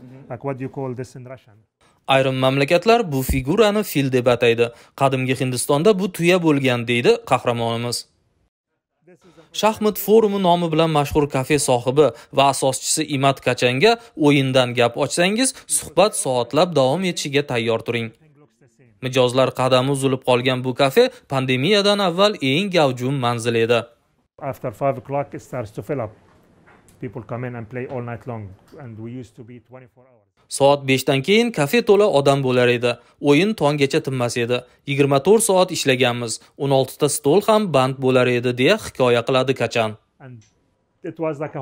Mhm. like what do you call this in russian ayrim mamlakatlar bu figurani fil deb ataydi qadimgi hindistonda bu tuya bo'lgan deydi qahramonimiz shaxmat forumi nomi bilan mashhur kafe sohibi va asoschisi imat kachanga o'yindan gap ochsangiz suhbat soatlab davom etishiga tayyor turing mijozlar qadami uzilib qolgan bu kafe pandemiyadan avval eng gavjum manzil edi after five o'clock it starts to fill up people come in and play all night long and we used to be 24 hours soat 5 dan keyin kafe to'la odam bo'lar edi o'yin tonggacha tinmas edi 24 soat ishlaganmiz 16 ta stol ham band bo'lar edi deya hikoya qiladi kachan like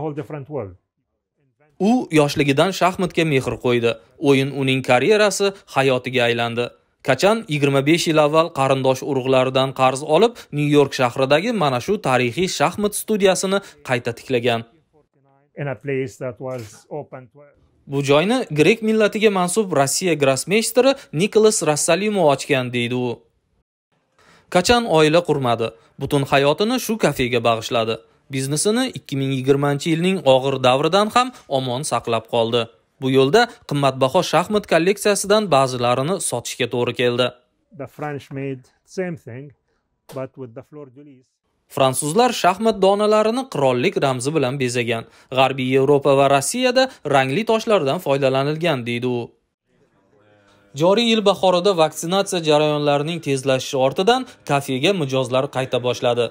u yoshligidan shaxmatga mehr qo'ydi o'yin uning karyerasi hayotiga aylandi kachan 25 yil avval qarindosh urug'laridan qarz olib nyu york shahridagi mana shu tarixiy shaxmat studiyasini qayta tiklagan in a place that was open bu joyni grek millatiga mansub rossiya grossmeysteri nikolas rassalimo ochgan deydi u qachon oila qurmadi butun hayotini shu kafega bag'ishladi biznesini 2020 yilning og'ir davridan ham omon saqlab qoldi bu yo'lda qimmatbaho shaxmat kolleksiyasidan ba'zilarini sotishga to'g'ri keldi the french made same thing but with the fleur de lis fransuzlar shaxmat donalarini qirollik ramzi bilan bezagan g'arbiy yevropa va rossiyada rangli toshlardan foydalanilgan deydi u joriy yil bahorida vaksinatsiya jarayonlarining tezlashishi ortidan kafega mijozlar qayta boshladi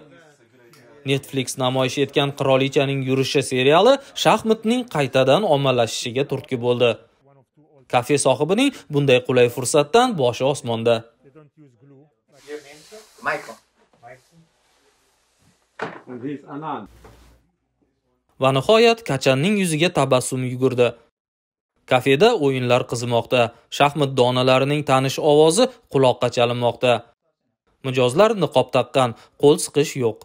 netflix namoyish etgan qirolichaning yurishi seriali shaxmatning qaytadan ommalashishiga turtki bo'ldi kafe sohibining bunday qulay fursatdan boshi osmonda va nihoyat kachanning yuziga tabassum yugurdi kafeda o'yinlar qizimoqda shaxmat donalarining tanish ovozi quloqqa chalinmoqda mijozlar niqob taqqan qo'l siqish yo'q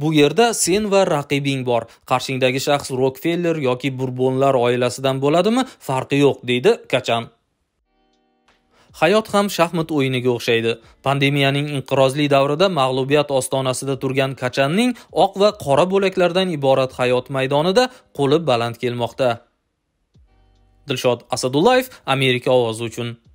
bu yerda sen va raqibing bor qarshingdagi shaxs rokfeller yoki burbonlar oilasidan bo'ladimi farqi yo'q deydi kachan hayot ham shaxmat o'yiniga o'xshaydi pandemiyaning inqirozli davrida mag'lubiyat ostonasida turgan kachanning oq va qora bo'laklardan iborat hayot maydonida qo'li baland kelmoqda dilshod asadullayev amerika ovozi uchun